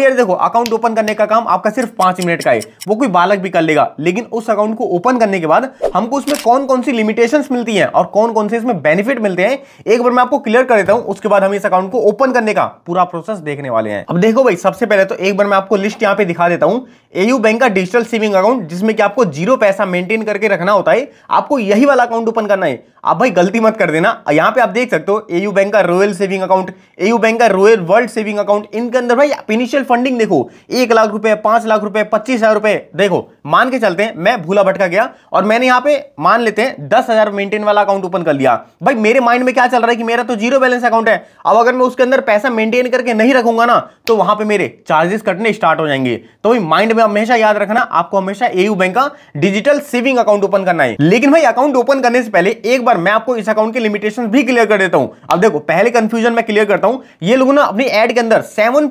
यार देखो account open करने का काम आपका सिर्फ पांच मिनट का है वो कोई बालक भी कर लेगा लेकिन उस अकाउंट को ओपन करने के बाद हमको उसमें कौन कौन सी लिमिटेशंस मिलती हैं और कौन कौन से इसमें बेनिफिट मिलते हैं एक बार मैं आपको क्लियर कर देता हूं उसके बाद हम इस अकाउंट को ओपन करने का पूरा प्रोसेस देखने वाले हैं अब देखो भाई सबसे पहले तो एक बार मैं आपको लिस्ट यहाँ पे दिखा देता हूँ एयू बैंक का डिजिटल सेविंग अकाउंट जिसमें कि आपको जीरो पैसा मेंटेन करके रखना होता है आपको यही वाला अकाउंट ओपन करना है आप भाई गलती मत कर देना यहाँ पे आप देख सकते हो एयू बैंक का royal saving account AU bank का रॉयल वर्ल्ड सेविंग अकाउंट इनके अंदर भाई इनिशियल म्यूचुअल फंडिंग देखो एक लाख रुपए पांच लाख रुपए पच्चीस हजार रुपए देखो मान के चलते हैं मैं भूला भटका गया और मैंने यहां पे मान लेते हैं दस हजार मेंटेन वाला अकाउंट ओपन कर लिया भाई मेरे माइंड में क्या चल रहा है कि मेरा तो जीरो बैलेंस अकाउंट है अब अगर मैं उसके अंदर पैसा मेंटेन करके नहीं रखूंगा ना तो वहां पर मेरे चार्जेस कटने स्टार्ट हो जाएंगे तो भाई माइंड में हमेशा याद रखना आपको हमेशा एयू बैंक का डिजिटल सेविंग अकाउंट ओपन करना है लेकिन भाई अकाउंट ओपन करने से पहले एक बार मैं आपको इस अकाउंट के लिमिटेशन भी क्लियर कर देता हूं अब देखो पहले कंफ्यूजन में क्लियर करता हूं ये लोगों ना अपनी एड के अंदर सेवन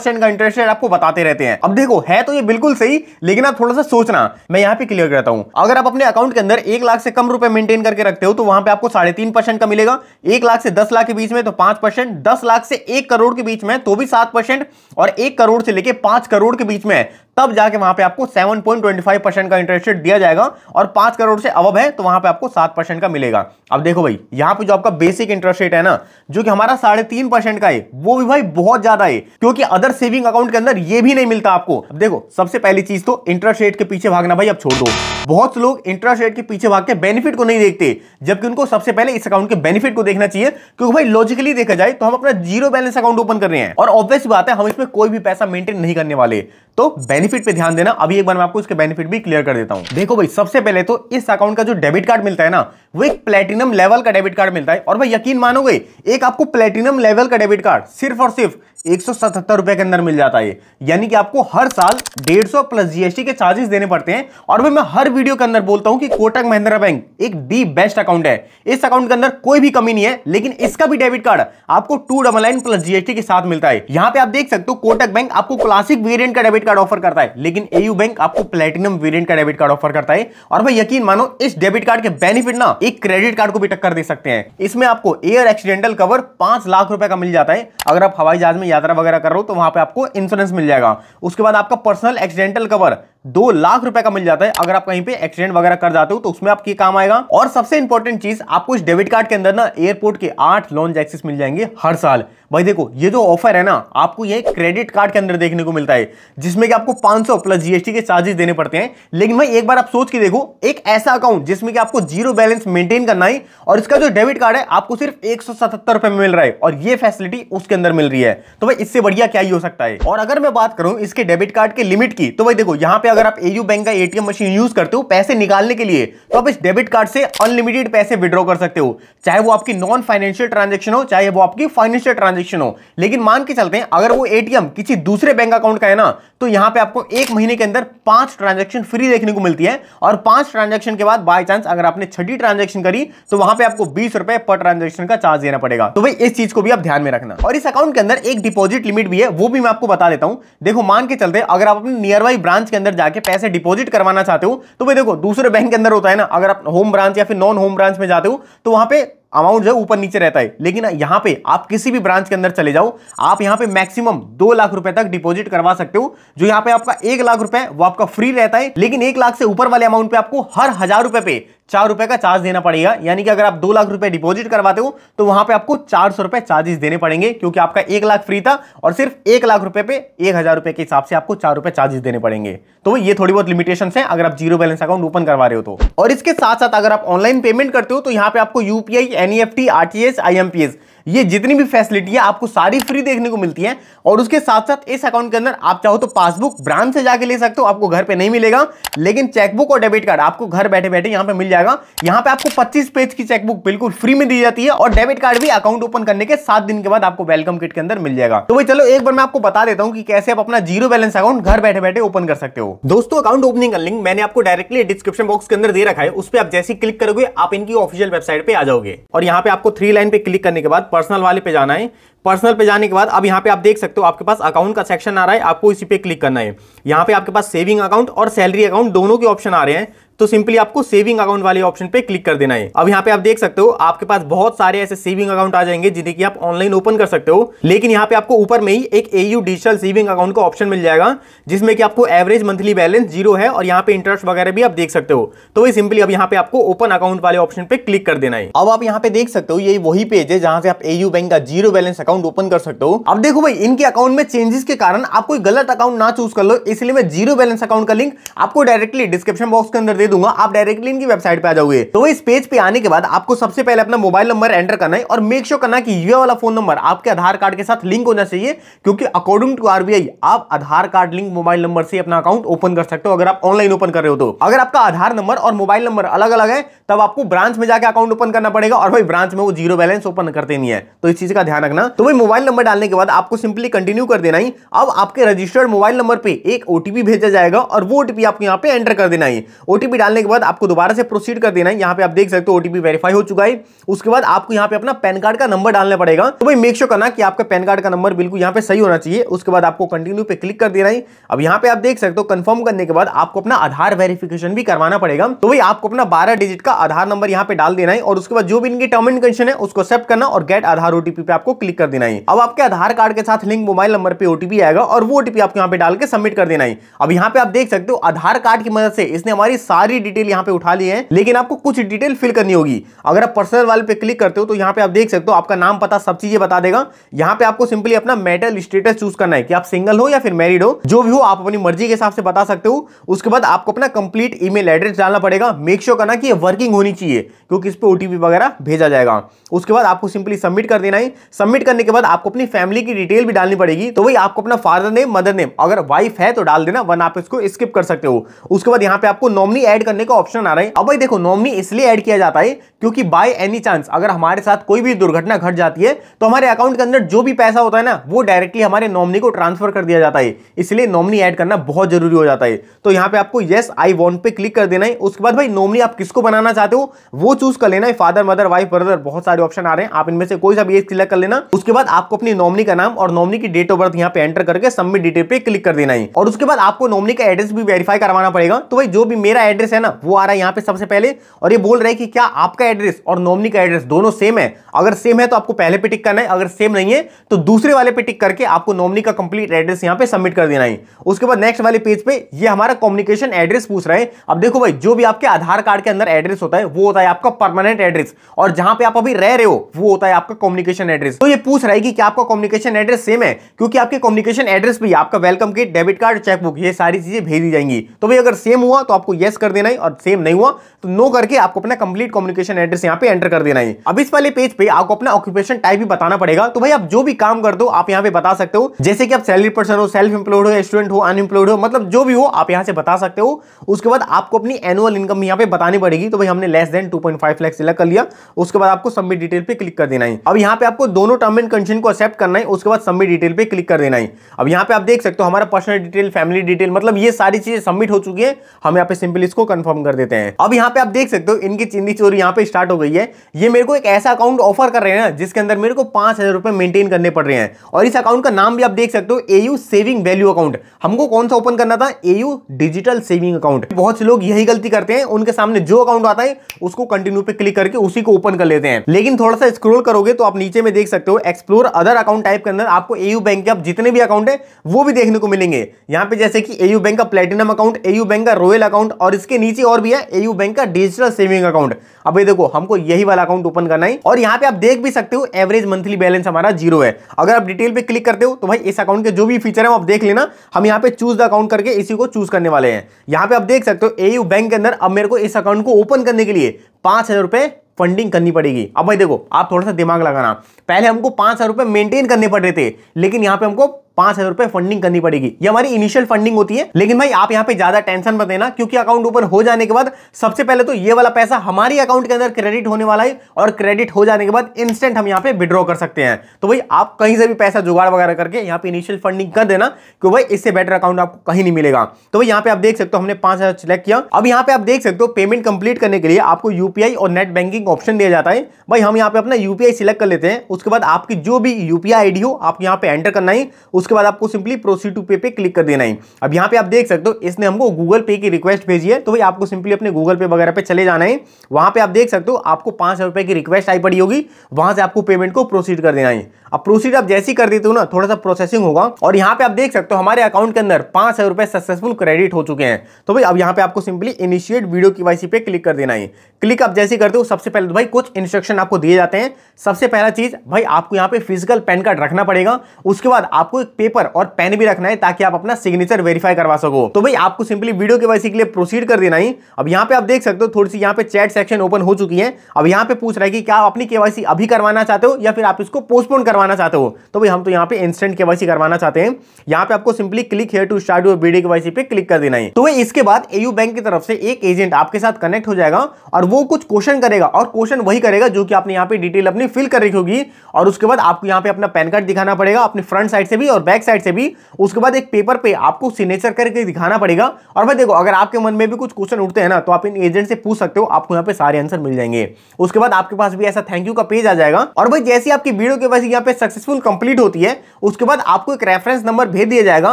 परसेंट का इंटरेस्ट रेट आपको बताते रहते हैं अब देखो है तो ये बिल्कुल सही लेकिन आप थोड़ा सा सोचना मैं यहाँ पे क्लियर करता हूँ अगर आप अपने अकाउंट के अंदर एक लाख से कम रुपए मेंटेन करके रखते हो तो वहां पे आपको साढ़े तीन परसेंट का मिलेगा एक लाख से दस लाख के बीच में तो पांच परसेंट दस लाख से एक करोड़ के बीच में तो भी सात परसेंट और एक करोड़ से लेकर पांच करोड़ के बीच में तब जाके वहां पे आपको 7.25 परसेंट का इंटरेस्ट रेट दिया जाएगा और पांच करोड़ से अवब है तो वहां पे आपको सात परसेंट का मिलेगा अब देखो भाई यहाँ पे जो आपका बेसिक इंटरेस्ट रेट है ना जो कि हमारा साढ़े तीन परसेंट का है वो भी भाई बहुत ज्यादा है क्योंकि अदर सेविंग अकाउंट के अंदर ये भी नहीं मिलता आपको अब देखो सबसे पहली चीज तो इंटरेस्ट रेट के पीछे भागना भाई अब छोड़ दो बहुत लोग इंटरेस्ट रेट के पीछे भाग के बेनिफिट को नहीं देखते जबकि उनको सबसे पहले इस अकाउंट के बेनिफिट को देखना चाहिए क्योंकि भाई लॉजिकली देखा जाए तो हम अपना जीरो बैलेंस अकाउंट ओपन कर रहे हैं और ऑब्वियस बात है हम इसमें कोई भी पैसा मेंटेन नहीं करने वाले तो बेनिफिट बेनिफिट पे ध्यान देना अभी एक बार मैं आपको उसके बेनिफिट भी क्लियर कर देता हूं देखो भाई सबसे पहले तो इस अकाउंट का जो डेबिट कार्ड मिलता है ना वो एक प्लेटिनम लेवल का डेबिट कार्ड मिलता है और भाई यकीन मानोगे एक आपको प्लेटिनम लेवल का डेबिट कार्ड सिर्फ और सिर्फ एक सौ रुपए के अंदर मिल जाता है यानी कि आपको हर साल डेढ़ सौ प्लस जीएसटी के चार्जेस देने पड़ते हैं और मैं हर वीडियो के अंदर बोलता हूं कि कोटक महिंद्रा बैंक एक दी बेस्ट अकाउंट है इस अकाउंट के अंदर कोई भी कमी नहीं है लेकिन इसका भी डेबिट कार्ड आपको टू प्लस जीएसटी के साथ मिलता है यहां पे आप देख सकते हो कोटक बैंक आपको क्लासिक वेरियंट का डेबिट कार्ड ऑफर करता है लेकिन एयू बैंक आपको प्लेटिनम वेरियंट का डेबिट कार्ड ऑफर करता है और भाई यकीन मानो इस डेबिट कार्ड के बेनिफिट ना एक क्रेडिट कार्ड को भी टक्कर दे सकते हैं इसमें आपको एयर एक्सीडेंटल कवर पांच लाख रुपए का मिल जाता है अगर आप हवाई जहाज में यात्रा वगैरह कर रहे हो तो वहां पर आपको इंश्योरेंस मिल जाएगा उसके बाद आपका पर्सनल एक्सीडेंटल कवर दो लाख रुपए का मिल जाता है अगर आप कहीं पे एक्सीडेंट वगैरह कर जाते हो तो उसमें आपके काम आएगा और सबसे इंपॉर्टेंट चीज आपको इस डेबिट कार्ड के अंदर ना एयरपोर्ट के आठ लॉन्च एक्सेस मिल जाएंगे हर साल भाई देखो ये जो ऑफर है ना आपको ये क्रेडिट कार्ड के अंदर देखने को मिलता है जिसमें कि आपको 500 प्लस जीएसटी के चार्जेस देने पड़ते हैं लेकिन भाई एक बार आप सोच के देखो एक ऐसा अकाउंट जिसमें कि आपको जीरो बैलेंस मेंटेन करना है और इसका जो डेबिट कार्ड है आपको सिर्फ एक रुपए में मिल रहा है और ये फैसिलिटी उसके अंदर मिल रही है तो भाई इससे बढ़िया क्या ही हो सकता है और अगर मैं बात करूं इसके डेबिट कार्ड के लिमिट की तो भाई देखो यहाँ पे अगर आप एयू बैंक का एटीएम मशीन यूज करते हो पैसे निकालने के लिए तो आप इस डेबिट कार्ड से अनलिमिटेड पैसे विड्रॉ कर सकते हो चाहे वो आपकी नॉन फाइनेंशियल ट्रांजेक्शन हो चाहे वो आपकी फाइनेंशियल ट्रांजेक्शन हो लेकिन मान के चलते हैं अगर वो एटीएम किसी दूसरे बैंक अकाउंट का है ना तो यहां पर आपको एक महीने के अंदर पांच ट्रांजेक्शन फ्री देखने को मिलती है और पांच ट्रांजेक्शन के बाद बाई चांस अगर आपने छठी ट्रांजेक्शन करी तो वहां पर आपको बीस पर ट्रांजेक्शन का चार्ज देना पड़ेगा तो भाई इस चीज को भी आप ध्यान में रखना और इस अकाउंट के अंदर एक डिपोजिट लिमिट भी है वो भी मैं आपको बता देता हूँ देखो मान के चलते अगर आप अपने नियर बाई ब्रांच के अंदर जाके पैसे डिपॉजिट करवाना चाहते हो तो भाई देखो दूसरे बैंक के अंदर होता है ना अगर आप होम ब्रांच या फिर नॉन होम ब्रांच में जाते हो तो वहां पे अमाउंट जो है ऊपर नीचे रहता है लेकिन यहाँ पे आप किसी भी ब्रांच के अंदर चले जाओ आप यहाँ पे मैक्सिमम दो लाख रुपए तक डिपॉजिट करवा सकते हो जो यहाँ पे आपका एक लाख रुपए वो आपका फ्री रहता है लेकिन एक लाख से ऊपर वाले अमाउंट पे आपको हर हजार रुपए पे चार रुपए का चार्ज देना पड़ेगा यानी कि अगर आप दो लाख रुपए डिपॉजिट करवाते हो तो वहां पे आपको चार सौ रुपए चार्जेस देने पड़ेंगे क्योंकि आपका एक लाख फ्री था और सिर्फ एक लाख रुपए पे एक हजार रुपए के हिसाब से आपको चार रुपए चार्जेस देने पड़ेंगे तो ये थोड़ी बहुत लिमिटेशन है अगर आप जीरो बैलेंस अकाउंट ओपन करवा रहे हो तो और इसके साथ साथ अगर आप ऑनलाइन पेमेंट करते हो तो यहाँ पे आपको UPI N E F T R T S I M P S ये जितनी भी फैसिलिटी है आपको सारी फ्री देखने को मिलती है और उसके साथ साथ इस अकाउंट के अंदर आप चाहो तो पासबुक ब्रांच से जाके ले सकते हो आपको घर पे नहीं मिलेगा लेकिन चेकबुक और डेबिट कार्ड आपको घर बैठे बैठे यहां पे मिल जाएगा यहां पे आपको 25 पेज की चेकबुक बिल्कुल फ्री में दी जाती है और डेबिट कार्ड भी अकाउंट ओपन करने के सात दिन के बाद आपको वेलकम किट के अंदर मिल जाएगा तो भाई चलो एक बार मैं आपको बता देता हूँ कि कैसे आप अपना जीरो बैलेंस अकाउंट घर बैठे बैठे ओपन कर सकते हो दोस्तों अकाउंट ओपनिंग का लिंक मैंने आपको डायरेक्टली डिस्क्रिप्शन बॉक्स के अंदर दे रखा है उस पर आप जैसे क्लिक करोगे आप इनकी ऑफिशियल वेबसाइट पर आ जाओगे और यहाँ पे आपको थ्री लाइन पे क्लिक करने के बाद पर्सनल वाले पे जाना है पर्सनल पे जाने के बाद अब यहाँ पे आप देख सकते हो आपके पास अकाउंट का सेक्शन आ रहा है आपको इसी पे क्लिक करना है यहाँ पे आपके पास सेविंग अकाउंट और सैलरी अकाउंट दोनों के ऑप्शन आ रहे हैं तो सिंपली आपको सेविंग अकाउंट वाले ऑप्शन पे क्लिक कर देना है अब यहाँ पे आप देख सकते हो आपके पास बहुत सारे ऐसे सेविंग अकाउंट आ जाएंगे जिन्हें की आप ऑनलाइन ओपन कर सकते हो लेकिन यहाँ पे आपको ऊपर में ही एक एयू डिजिटल सेविंग अकाउंट का ऑप्शन मिल जाएगा जिसमें कि आपको एवरेज मंथली बैलेंस जीरो है और यहाँ पे इंटरेस्ट वगैरह भी आप देख सकते हो तो वही सिंपली अब यहाँ पे आपको ओपन अकाउंट वाले ऑप्शन पे क्लिक कर देना है अब आप यहाँ पे देख सकते हो ये वही पेज है जहां से आप एयू बैंक का जीरो बैलेंस अकाउंट ओपन कर सकते हो अब देखो भाई इनके अकाउंट में चेंजेस के कारण आप कोई गलत अकाउंट ना चूज कर लो इसलिए मैं जीरो बैलेंस अकाउंट का लिंक आपको डायरेक्टली डिस्क्रिप्शन बॉक्स के अंदर दे दूंगा आप डायरेक्टली इनकी वेबसाइट पर आ जाओगे तो इस पेज पे आने के बाद आपको सबसे पहले अपना मोबाइल नंबर एंटर करना है और मेक श्योर करना कि ये वाला फोन नंबर आपके आधार कार्ड के साथ लिंक होना चाहिए क्योंकि अकॉर्डिंग टू आरबीआई आप Aadhaar card link mobile number से अपना अकाउंट ओपन कर सकते हो अगर आप ऑनलाइन ओपन कर रहे हो तो अगर आपका आधार नंबर और मोबाइल नंबर अलग अलग है तब आपको ब्रांच में जाकर अकाउंट ओपन करना पड़ेगा और भाई ब्रांच में वो जीरो बैलेंस ओपन करते नहीं है तो इस चीज का ध्यान रखना तो भाई मोबाइल नंबर डालने के बाद आपको सिंपली कंटिन्यू कर देना ही अब आपके रजिस्टर्ड मोबाइल नंबर पे एक ओटीपी भेजा जाएगा और वो ओटीपी आपको यहाँ पे एंटर कर देना है ओटीपी डालने के बाद आपको दोबारा से प्रोसीड कर देना है यहाँ पे आप देख सकते हो ओटीपी वेरीफाई हो चुका है उसके बाद आपको यहाँ पे अपना पैन कार्ड का नंबर डालना पड़ेगा तो भाई मेक श्योर sure करना कि आपका पैन कार्ड का नंबर बिल्कुल यहाँ पे सही होना चाहिए उसके बाद आपको कंटिन्यू पे क्लिक कर देना है अब यहाँ पे आप देख सकते हो कन्फर्म करने के बाद आपको अपना आधार वेरिफिकेशन भी करवाना पड़ेगा तो भाई आपको अपना बारह डिजिट का आधार नंबर यहाँ पे डाल देना है और उसके बाद जो भी इनकी टर्म एंड कंडीशन है उसको एक्सेप्ट करना और गेट आधार ओटीपी पे आपको क्लिक कर देना है अब आपके आधार कार्ड के साथ लिंक मोबाइल नंबर पर ओटीपी आएगा और वो ओटीपी आपको यहाँ पे डाल के सबमिट कर देना है अब यहाँ पे आप देख सकते हो आधार कार्ड की मदद से इसने हमारी सारी सारी डिटेल यहाँ पे उठा ली है लेकिन आपको कुछ डिटेल फिल करनी होगी अगर आप पर्सनल वाले पे क्लिक करते हो तो यहाँ पे आप देख सकते हो आपका नाम पता सब चीजें बता देगा यहाँ पे आपको सिंपली अपना मेटल स्टेटस चूज करना है कि आप सिंगल हो या फिर मैरिड हो जो भी हो आप अपनी मर्जी के हिसाब से बता सकते हो उसके बाद आपको अपना कंप्लीट ईमेल एड्रेस डालना पड़ेगा मेक श्योर करना कि वर्किंग होनी चाहिए क्योंकि इस पर ओटीपी वगैरह भेजा जाएगा उसके बाद आपको सिंपली सबमिट कर देना है सबमिट करने के बाद आपको अपनी फैमिली की डिटेल भी डालनी पड़ेगी तो वही आपको अपना फादर नेम मदर नेम अगर वाइफ है तो डाल देना वन आप इसको स्किप कर सकते हो उसके बाद यहाँ पे आपको नॉमिनी एड ऐड करने का ऑप्शन आ रहा है अब भाई देखो नॉमनी इसलिए ऐड किया जाता है क्योंकि बाय एनी चांस अगर हमारे साथ कोई भी दुर्घटना घट जाती है तो हमारे अकाउंट के अंदर जो भी पैसा होता है ना वो डायरेक्टली हमारे नॉमनी को ट्रांसफर कर दिया जाता है इसलिए नॉमनी ऐड करना बहुत जरूरी हो जाता है तो यहाँ पे आपको येस आई वॉन्ट पे क्लिक कर देना है उसके बाद भाई नॉमनी आप किसको बनाना चाहते हो वो चूज कर लेना है फादर मदर वाइफ ब्रदर बहुत सारे ऑप्शन आ रहे हैं आप इनमें से कोई सा भी एक सिलेक्ट कर लेना उसके बाद आपको अपनी नॉमनी का नाम और नॉमनी की डेट ऑफ बर्थ यहाँ पे एंटर करके सबमिट डिटेल पे क्लिक कर देना है और उसके बाद आपको नॉमनी का एड्रेस भी वेरीफाई करवाना पड़ेगा तो भाई जो भी मेरा एड्रेस है ना वो आ रहा है यहाँ पे सबसे पहले और ये बोल रहे हैं कि क्या आपका एड्रेस और नॉमनी का एड्रेस दोनों सेम है अगर सेम है तो आपको पहले पे टिक करना है अगर सेम नहीं है तो दूसरे वाले पे टिक करके आपको नॉमनी का कंप्लीट एड्रेस यहां पे सबमिट कर देना है उसके बाद नेक्स्ट वाले पेज पे ये हमारा कम्युनिकेशन एड्रेस पूछ रहे हैं अब देखो भाई जो भी आपके आधार कार्ड के अंदर एड्रेस होता है वो होता है आपका परमानेंट एड्रेस और जहां पर आप अभी रह रहे हो वो होता है आपका कम्युनिकेशन एड्रेस तो ये पूछ रहा है कि आपका कम्युनिकेशन एड्रेस सेम है क्योंकि आपके कम्युनिकेशन एड्रेस भी आपका welcome kit debit card chequebook ये सारी चीजें भेजी जाएंगी तो भाई अगर सेम हुआ तो आपको येस कर देना है और सेम नहीं हुआ तो नो करके आपको अपना कंप्लीट कम्युनिकेशन एड्रेस यहाँ पे एंटर कर देना है अब इस वाले पेज पे आपको अपना ऑक्यूपेशन टाइप भी बताना पड़ेगा तो भाई आप जो भी काम कर दो आप यहाँ पे बता सकते हो जैसे कि आप सैलरी पर्सन हो सेल्फ एम्प्लॉयड हो स्टूडेंट हो अनएम्प्लॉयड हो मतलब जो भी हो आप यहाँ से बता सकते हो उसके बाद आपको अपनी एनुअल इनकम यहाँ पे बतानी पड़ेगी तो भाई हमने less than two point five select कर लिया उसके बाद आपको सबमिट डिटेल पे क्लिक कर देना है अब यहाँ पे आपको दोनों टर्म एंड कंडीशन को एक्सेप्ट करना है उसके बाद सबमिट डिटेल पे क्लिक कर देना है अब यहाँ पे आप देख सकते हो हमारा पर्सनल डिटेल फैमिली डिटेल मतलब ये सारी चीजें सबमिट हो चुकी है हम यहाँ पे सिंपल इसको कंफर्म कर देते हैं अब यहाँ पे आप देख सकते हो इनकी चिंदी चोरी यहाँ पे स्टार्ट हो गई है ये मेरे को एक ऐसा अकाउंट ऑफर कर रहे हैं ना जिसके अंदर मेरे को पांच हज़ार रुपए मेंटेन करने पड़ रहे हैं और इस अकाउंट का नाम भी आप देख सकते हो एयू सेविंग वैल्यू अकाउंट हमको कौन सा ओपन करना था एयू डिजिटल सेविंग अकाउंट बहुत से लोग यही गलती करते हैं उनके सामने जो अकाउंट आता है उसको कंटिन्यू पे क्लिक करके उसी को ओपन कर लेते हैं लेकिन थोड़ा सा स्क्रोल करोगे तो आप नीचे में देख सकते हो एक्सप्लोर अदर अकाउंट टाइप के अंदर आपको एयू बैंक के आप जितने भी अकाउंट है वो भी देखने को मिलेंगे यहाँ पे जैसे कि एयू बैंक का प्लेटिनम अकाउंट एयू बैंक का रॉयल अकाउंट और इसके नीचे और भी है एयू बैंक का डिजिटल सेविंग अकाउंट अब ये देखो देखो हमको यही वाला अकाउंट ओपन करना है और यहाँ पे आप देख भी सकते हो एवरेज मंथली बैलेंस हमारा जीरो है अगर आप डिटेल पे क्लिक करते हो तो भाई इस अकाउंट के जो भी फीचर है आप देख लेना हम यहाँ पे चूज द अकाउंट करके इसी को चूज करने वाले हैं यहाँ पे आप देख सकते हो एयू बैंक के अंदर अब मेरे को इस अकाउंट को ओपन करने के लिए पांच फंडिंग करनी पड़ेगी अब भाई देखो आप थोड़ा सा दिमाग लगाना पहले हमको पांच हजार रुपए मेंटेन करने पड़ रहे थे लेकिन यहां पे हमको पांच हजार रुपए फंडिंग करनी पड़ेगी ये हमारी इनिशियल फंडिंग होती है लेकिन भाई आप यहाँ पे ज्यादा टेंशन मत देना क्योंकि अकाउंट ओपन हो जाने के बाद सबसे पहले तो ये वाला पैसा हमारे अकाउंट के अंदर क्रेडिट होने वाला है और क्रेडिट हो जाने के बाद इंस्टेंट हम यहाँ पे विड्रॉ कर सकते हैं तो भाई आप कहीं से भी पैसा जुगाड़ वगैरह करके यहाँ पे इनिशियल फंडिंग कर देना क्यों भाई इससे बेटर अकाउंट आपको कहीं नहीं मिलेगा तो भाई यहाँ पे आप देख सकते हो हमने पांच सिलेक्ट किया अब यहाँ पे आप देख सकते हो पेमेंट कंप्लीट करने के लिए आपको यूपीआई और नेट बैंकिंग ऑप्शन दिया जाता है भाई हम यहाँ पे अपना यूपीआई सिलेक्ट कर लेते हैं उसके बाद आपकी जो भी यूपीआई आईडी हो आप यहाँ पे एंटर करना है उसके उसके बाद आपको सिंपली प्रोसीड टू पे पे क्लिक कर देना है अब यहाँ पे आप देख सकते हो इसने हमको गूगल पे की रिक्वेस्ट भेजी है तो भाई आपको सिंपली अपने गूगल पे वगैरह पे चले जाना है वहाँ पे आप देख सकते हो आपको पाँच रुपये की रिक्वेस्ट आई पड़ी होगी वहाँ से आपको पेमेंट को प्रोसीड कर देना है अब प्रोसीड आप जैसे ही कर देते हो ना थोड़ा सा प्रोसेसिंग होगा और यहाँ पे आप देख सकते हो हमारे अकाउंट के अंदर पाँच सक्सेसफुल क्रेडिट हो चुके हैं तो भाई अब यहाँ पे आपको simply initiate video K Y पे क्लिक कर देना है क्लिक आप जैसे करते हो सबसे पहले तो भाई कुछ इंस्ट्रक्शन आपको दिए जाते हैं सबसे पहला चीज़ भाई आपको यहाँ पे फिजिकल पैन कार्ड रखना पड़ेगा उसके बाद आपको एक पेपर और पेन भी रखना है ताकि आप अपना सिग्नेचर वेरीफाई करवा सको तो भाई आपको सिंपली वीडियो के वैसे के लिए प्रोसीड कर देना ही अब यहाँ पे आप देख सकते हो थोड़ी सी यहाँ पे चैट सेक्शन ओपन हो चुकी है अब यहाँ पे पूछ रहा है कि क्या आप अपनी केवासी अभी करवाना चाहते हो या फिर आप इसको पोस्टपोन करवाना चाहते हो तो भाई हम तो यहाँ पे इंस्टेंट केवाईसी करवाना चाहते हैं यहाँ पे आपको simply click here to start video के केवाईसी पे क्लिक कर देना है तो भाई इसके बाद एयू बैंक की तरफ से एक एजेंट आपके साथ कनेक्ट हो जाएगा और वो कुछ क्वेश्चन करेगा और क्वेश्चन वही करेगा जो कि आपने यहाँ पे डिटेल अपनी फिल कर रखी होगी और उसके बाद आपको यहाँ पे अपना पैन कार्ड दिखाना पड़ेगा अपनी फ्रंट साइड से भी और और बैक साइड से भी उसके बाद एक पेपर पे आपको सिग्नेचर करके दिखाना पड़ेगा और भाई देखो अगर आपके मन में भी कुछ क्वेश्चन उठते हैं ना तो आप इन एजेंट से पूछ सकते हो आपको यहाँ पे सारे आंसर मिल जाएंगे उसके बाद आपके पास भी ऐसा थैंक यू का पेज आ जाएगा और भाई जैसे आपकी वीडियो के वैसे यहाँ पे सक्सेसफुल कंप्लीट होती है उसके बाद आपको एक रेफरेंस नंबर भेज दिया जाएगा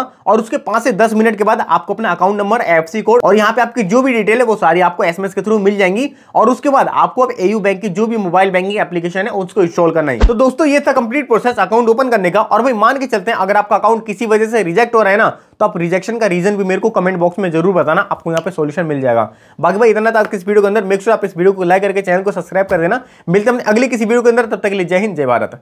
और उसके पांच से दस मिनट के बाद आपको अपना अकाउंट नंबर एफ कोड और यहाँ पे आपकी जो भी डिटेल है वो सारी आपको एस के थ्रू मिल जाएंगी और उसके बाद आपको अब एयू बैंक की जो भी मोबाइल बैंकिंग एप्लीकेशन है उसको इंस्टॉल करना है तो दोस्तों ये था कंप्लीट प्रोसेस अकाउंट ओपन करने का और भाई मान के चलते हैं अगर आपका अकाउंट किसी वजह से रिजेक्ट हो रहा है ना तो आप रिजेक्शन का रीजन भी मेरे को कमेंट बॉक्स में जरूर बताना आपको यहाँ पे सोल्यूशन मिल जाएगा बाकी भाई इतना था आज इस वीडियो के अंदर मेक श्योर आप इस वीडियो को लाइक करके चैनल को सब्सक्राइब कर देना मिलते हैं अगली किसी वीडियो के अंदर तब तक के लिए जय हिंद जय भारत